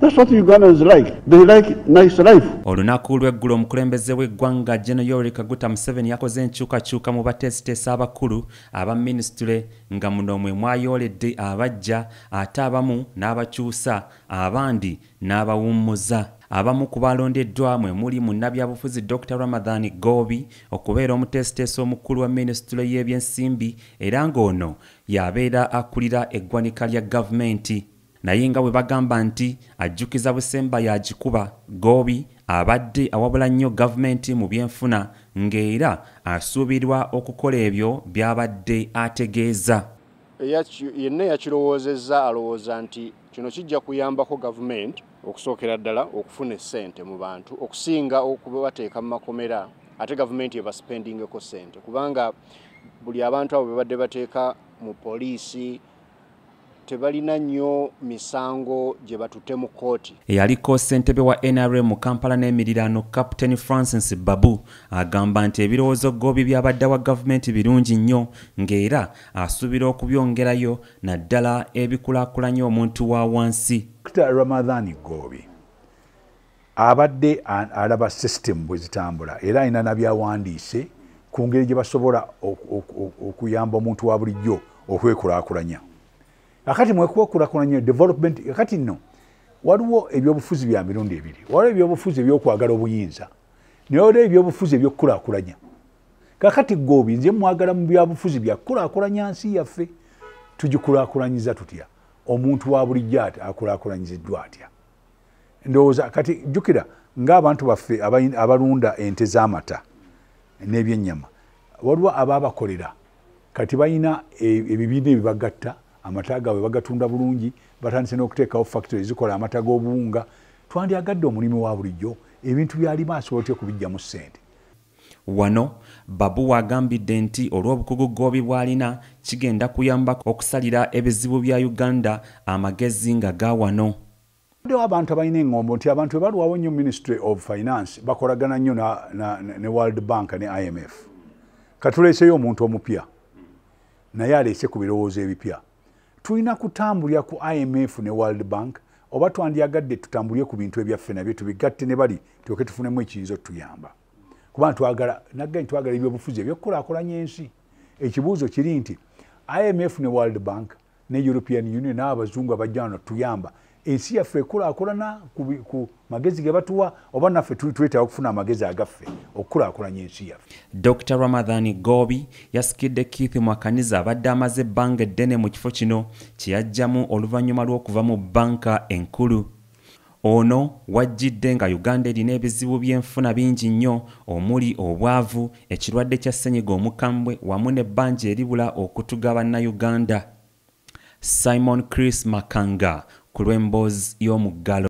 That's what Ugandans like. They like nice life. Olunaku lw'eggulo omukulembeze w'eggwanga General Yoweri Kaguta Museveni yakoze enkyukakyuka mu bateeseteese abakulu aba minisitule nga muno mwe mwayoledde abajja ate abamu n'abakyusa abandi n'abawummuza abamu ku baalondeddwa mwe muli munnabyabufuzi dr ramadhan gobi okubeera omuteeseteese omukulu wa minisitule y'ebyensimbi era ng'ono y'abeera akulira eggwanika lya gavumenti naye nga bwe bagamba nti ajjukiza busemba yagikuba gobi abadde awabula nnyo gavumenti mu byenfuna ng'era asuubirwa okukola ebyo by'abadde ategeeza yenna eyakirowoozezza alowooza nti kino kijja kuyambako gavumenti okusookera ddala okufuna essente mu bantu okusinga okubateeka mu makomera ate gavumenti ebaspendingeko sente kubanga buli abantu abo bebadde bateeka mu poliisi tebalina nnyo misango gye batute mu kkooti eyaliko ssentebe wa nrm mu kampala n'emiriraano captain francis babu agamba nti ebirowoozo goobi byabadde wa gavumenti birungi nnyo ng'era asuubira okubyongerayo naddala ebikulaakulanya omuntu wa wansi ramadhani goobi abadde alaba systemu bwe zitambula era alina nabyawandiise ku ngeri gye basobola okuyamba omuntu wa bulijjo okwekulaakulanya akati mwekukulakulanyo development kati nno waliwo ebyobufuzi bya mirundi ebiri waliwo ebyobufuzi ebyokwagala obuyinza naye olio ebyobufuzi ebyokukulakulanya kakati gobi nze mwagala mu byabufuzi byakulakulanya nsi yaffe tugikulakulanyiza tutya omuntu wa bulijjo ati akulakulanyiziddwa atya ndowooza kati jjukira ngaabantu baffe abalunda ente z'amata n'ebyennyama waliwo aba abakolera kati balina e, ebibiina ebibagatta amata gaabwe bagatunda bulungi batandise n'okuteekawo factory zikola amata g'obuwunga twandyagadde omulimi wa bulijjo ebintu byalima asobola otya okubijjamu ssente wano babu wagambidde nti olw'obukugu goobi bw'alina kigenda kuyamba okusalira ebizibu bya uganda amagezi nga ga wano addewo abantu abalina eŋŋombo nti abantu bwe balwawo nnyo ministry of finance bakolagana nnyo ne world bank ne imf katuleeseyo omuntu omupya naye aleese ku birowoozo ebipya tulina kutambulira ku imf ne world bank oba twandyagadde tutambulire ku bintu ebyaffe nabyo tubigatte ne bali tuoke tufunemu ekiyinza otuyamba kuba twagala nagae twagala ebyobufuzi ebyokukulaakulanya ensi ekibuuzo kiri nti imf ne world bank ne european union naabo abazungu abajja wano tuyamba ensi yaffe ekulakulana ku magezi ge batuwa oba naffe twetaa okufuna amagezi agaffe okukulakulanya ensi yaffe dr ramadhani gobi yasikidde keith mwakaniza abadde amaze ebbanga eddene mu kifo kino kyeyajjamu oluvannyuma lw'okuva mu banka enkulu ono wajjidde nga uganda erina ebizibu by'enfuna bingi nnyo omuli obwavu ekirwadde kya ssenyiga omukambwe wamu n'ebbanja eribula okutuga bannayuganda simon chris makanga ku lw'emboozi y'omuggalo